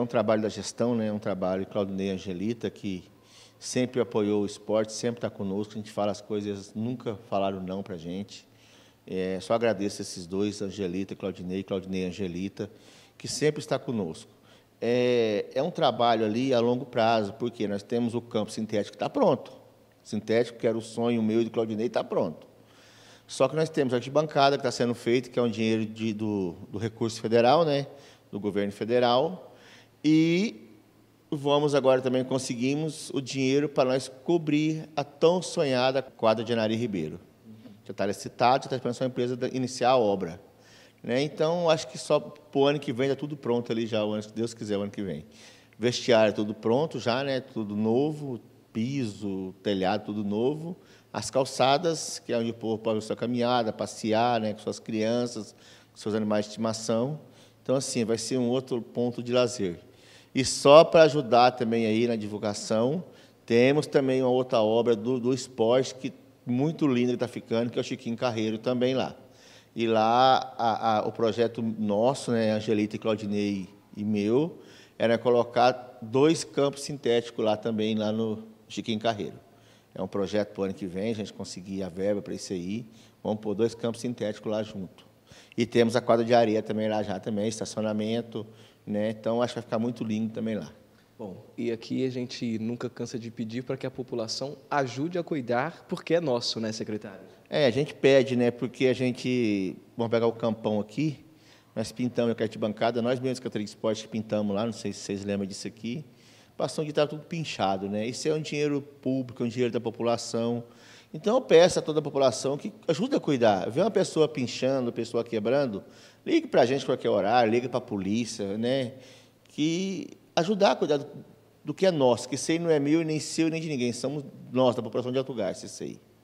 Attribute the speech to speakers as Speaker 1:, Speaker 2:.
Speaker 1: É um trabalho da gestão, né? é um trabalho Claudinei Angelita, que sempre apoiou o esporte, sempre está conosco, a gente fala as coisas, nunca falaram não para a gente. É, só agradeço esses dois, Angelita, Claudinei, Claudinei Angelita, que sempre está conosco. É, é um trabalho ali a longo prazo, porque nós temos o campo sintético que está pronto. Sintético, que era o sonho meu e do Claudinei, está pronto. Só que nós temos a arquibancada que está sendo feita, que é um dinheiro de, do, do recurso federal, né, do governo federal, e vamos agora também conseguimos o dinheiro para nós cobrir a tão sonhada quadra de Anari Ribeiro. Já está licitado, já está esperando a empresa iniciar a obra. Né? Então, acho que só para o ano que vem está tudo pronto ali já, o ano, se Deus quiser, o ano que vem. Vestiário é tudo pronto já, né? tudo novo, piso, telhado tudo novo. As calçadas, que é onde o povo pode fazer sua caminhada, passear né? com suas crianças, com seus animais de estimação. Então, assim, vai ser um outro ponto de lazer. E só para ajudar também aí na divulgação, temos também uma outra obra do, do esporte que muito linda está ficando, que é o Chiquinho Carreiro também lá. E lá a, a, o projeto nosso, né, Angelita e Claudinei e meu, era colocar dois campos sintéticos lá também, lá no Chiquinho Carreiro. É um projeto para o ano que vem, a gente conseguir a verba para isso aí. Vamos pôr dois campos sintéticos lá junto. E temos a quadra de areia também lá já também, estacionamento, né? Então acho que vai ficar muito lindo
Speaker 2: também lá. Bom, e aqui a gente nunca cansa de pedir para que a população ajude a cuidar, porque é nosso, né, secretário?
Speaker 1: É, a gente pede, né, porque a gente, vamos pegar o campão aqui, nós pintamos a bancada, nós mesmos, Catarina Esporte, pintamos lá, não sei se vocês lembram disso aqui, passou de estar tudo pinchado, né? Isso é um dinheiro público, é um dinheiro da população, então eu peço a toda a população que ajude a cuidar. Vê uma pessoa pinchando, pessoa quebrando, ligue para a gente a qualquer horário, ligue para a polícia, né? Que ajudar a cuidar do, do que é nosso, que sei não é meu, nem seu, nem de ninguém. Somos nós, da população de Alto Gás, isso aí.